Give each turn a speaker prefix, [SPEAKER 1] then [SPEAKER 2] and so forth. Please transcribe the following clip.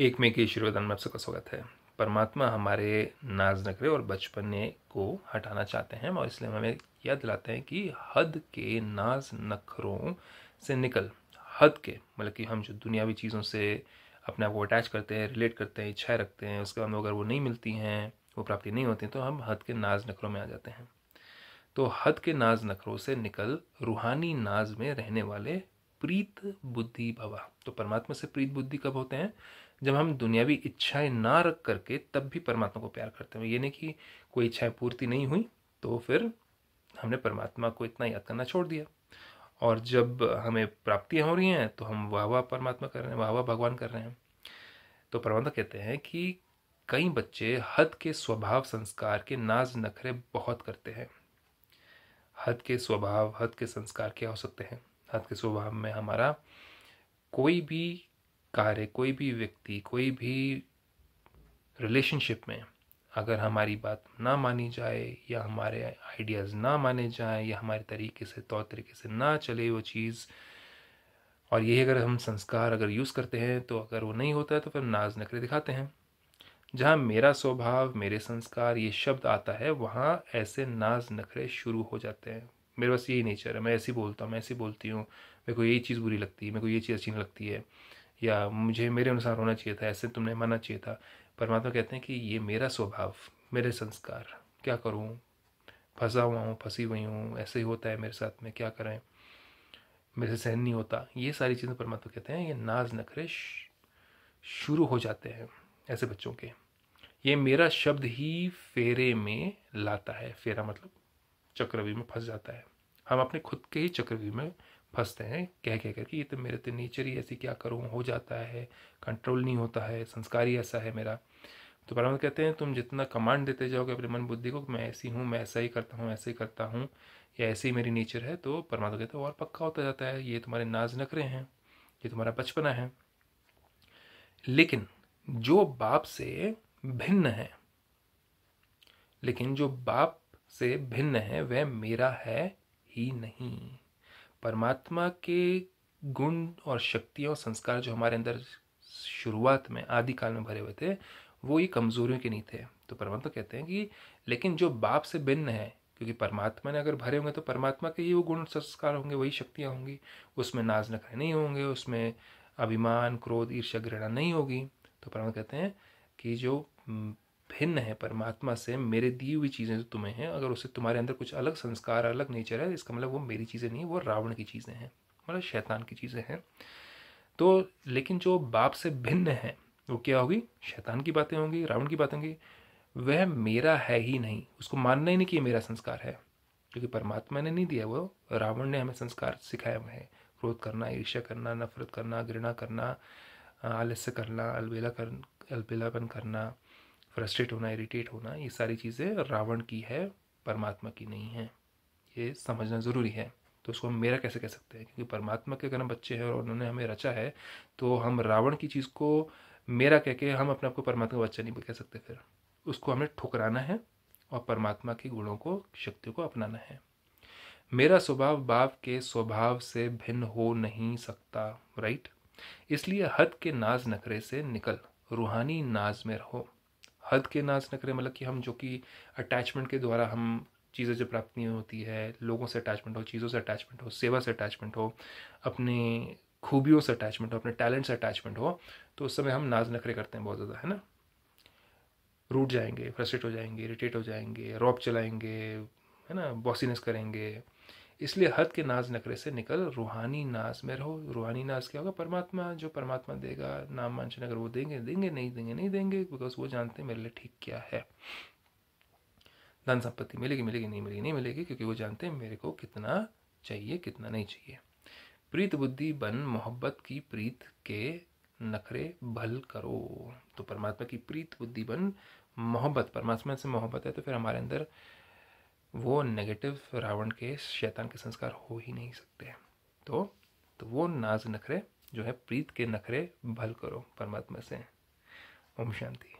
[SPEAKER 1] एक में के ईश्वरवदन में आप सबका स्वागत है परमात्मा हमारे नाज नखरे और बचपने को हटाना चाहते हैं और इसलिए हमें यह दिलाते हैं कि हद के नाज नखरों से निकल हद के मतलब कि हम जो दुनियावी चीज़ों से अपने आप को अटैच करते हैं रिलेट करते हैं इच्छाएं रखते हैं उसके बाद में अगर वो नहीं मिलती हैं वो प्राप्ति नहीं होती तो हम हद के नाज नखरों में आ जाते हैं तो हद के नाज नखरों से निकल रूहानी नाज में रहने वाले प्रीत बुद्धि भवा तो परमात्मा से प्रीत बुद्धि कब होते हैं जब हम दुनियावी इच्छाएं ना रख करके तब भी परमात्मा को प्यार करते हैं ये नहीं कि कोई इच्छाएं पूर्ति नहीं हुई तो फिर हमने परमात्मा को इतना याद करना छोड़ दिया और जब हमें प्राप्तियाँ हो रही हैं तो हम वाह वाह परमात्मा कर रहे हैं वाह वाह भगवान कर रहे हैं तो परमात्मा कहते हैं कि कई बच्चे हद के स्वभाव संस्कार के नाज नखरे बहुत करते हैं हद के स्वभाव हद के संस्कार क्या हो सकते हैं रात के स्वभाव में हमारा कोई भी कार्य कोई भी व्यक्ति कोई भी रिलेशनशिप में अगर हमारी बात ना मानी जाए या हमारे आइडियाज़ ना माने जाएं या हमारे तरीके से तौर तरीके से ना चले वो चीज़ और यही अगर हम संस्कार अगर यूज़ करते हैं तो अगर वो नहीं होता है तो फिर नाज नखरे दिखाते हैं जहाँ मेरा स्वभाव मेरे संस्कार ये शब्द आता है वहाँ ऐसे नाज नखरे शुरू हो जाते हैं मेरे पास यही नेचर है मैं ऐसी बोलता हूँ मैं ऐसी बोलती हूँ मेरे को यही चीज़ बुरी लगती है मेरे को ये चीज़ अच्छी नहीं लगती है या मुझे मेरे अनुसार होना चाहिए था ऐसे तुमने मानना चाहिए था परमात्मा कहते हैं कि ये मेरा स्वभाव मेरे संस्कार क्या करूँ फंसा हुआ हूँ फंसी हुई हूँ ऐसे ही होता है मेरे साथ में क्या करें मेरे से सहन नहीं होता ये सारी चीज़ें परमात्मा कहते हैं ये नाज नखरे शुरू हो जाते हैं ऐसे बच्चों के ये मेरा शब्द ही फेरे में लाता है फेरा मतलब चक्रवी में फंस जाता है हम अपने खुद के ही चक्रव्यूह में फंसते हैं कह कह कर कि ये तो मेरे तो नेचर ही ऐसी क्या करूँ हो जाता है कंट्रोल नहीं होता है संस्कार ही ऐसा है मेरा तो परमात्मा कहते हैं तुम जितना कमांड देते जाओगे अपने मन बुद्धि को मैं ऐसी हूँ मैं ऐसा ही करता हूँ ऐसे ही करता हूँ या ऐसी मेरी नेचर है तो परमात्मा कहते हैं और पक्का होता जाता है ये तुम्हारे नाज नखरे हैं ये तुम्हारा बचपना है लेकिन जो बाप से भिन्न है लेकिन जो बाप से भिन्न है वह मेरा है ही नहीं परमात्मा के गुण और शक्तियाँ और संस्कार जो हमारे अंदर शुरुआत में आदिकाल में भरे हुए थे वो ये कमज़ोरियों के नहीं थे तो परमात्मा कहते हैं कि लेकिन जो बाप से भिन्न है क्योंकि परमात्मा ने अगर भरे होंगे तो परमात्मा के ही वो गुण संस्कार होंगे वही शक्तियाँ होंगी उसमें नाज नखरे नहीं होंगे उसमें अभिमान क्रोध ईर्ष्या घृणा नहीं होगी तो परमात्मा कहते हैं कि जो भिन्न है परमात्मा से मेरे दी हुई चीज़ें जो तुम्हें हैं अगर उससे तुम्हारे अंदर कुछ अलग संस्कार अलग नेचर है इसका मतलब वो मेरी चीज़ें नहीं वो रावण की चीज़ें हैं मतलब शैतान की चीज़ें हैं तो लेकिन जो बाप से भिन्न है वो क्या होगी शैतान की बातें होंगी रावण की बातें होंगी वह मेरा है ही नहीं उसको मानना ही नहीं कि ये मेरा संस्कार है क्योंकि परमात्मा ने नहीं दिया वो रावण ने हमें संस्कार सिखाया हुए हैं क्रोध करना ईर्ष्या करना नफरत करना घृणा करना आलस्य करना अलबेला कर अलबेलापन करना फ्रस्ट्रेट होना इरिटेट होना ये सारी चीज़ें रावण की है परमात्मा की नहीं है ये समझना ज़रूरी है तो उसको हम मेरा कैसे कह सकते हैं क्योंकि परमात्मा के अगर हम बच्चे हैं और उन्होंने हमें रचा है तो हम रावण की चीज़ को मेरा कह के हम अपने आप को परमात्मा का बच्चा नहीं कह सकते फिर उसको हमें ठुकराना है और परमात्मा के गुणों को शक्तियों को अपनाना है मेरा स्वभाव बाप के स्वभाव से भिन्न हो नहीं सकता राइट इसलिए हद के नाज नखरे से निकल रूहानी नाज में रहो हद के नाज ना करें मतलब कि हम जो कि अटैचमेंट के द्वारा हम चीज़ें जो प्राप्त नहीं होती है लोगों से अटैचमेंट हो चीज़ों से अटैचमेंट हो सेवा से अटैचमेंट हो अपने खूबियों से अटैचमेंट हो अपने टैलेंट से अटैचमेंट हो तो उस समय हम नाज नखरे करते हैं बहुत ज़्यादा है ना रूट जाएंगे फ्रस्ट्रेट हो जाएंगे इरीटेट हो जाएंगे रॉप चलाएंगे है ना बॉसीनेस करेंगे इसलिए हद के नाज नखरे से निकल रूहानी नाज में रहो रूहानी नाज क्या होगा परमात्मा जो परमात्मा देगा नाम मांचन अगर वो देंगे देंगे नहीं देंगे नहीं देंगे बिकॉज वो जानते हैं मेरे लिए ठीक क्या है धन संपत्ति मिलेगी मिलेगी नहीं मिलेगी नहीं मिलेगी क्योंकि वो जानते हैं मेरे को कितना चाहिए कितना नहीं चाहिए प्रीत बुद्धि बन मोहब्बत की प्रीत के नखरे भल करो तो परमात्मा की प्रीत बुद्धि बन मोहब्बत परमात्मा से मोहब्बत है तो फिर हमारे अंदर वो नेगेटिव रावण के शैतान के संस्कार हो ही नहीं सकते तो तो वो नाज नखरे जो है प्रीत के नखरे भल करो परमात्मा से ओम शांति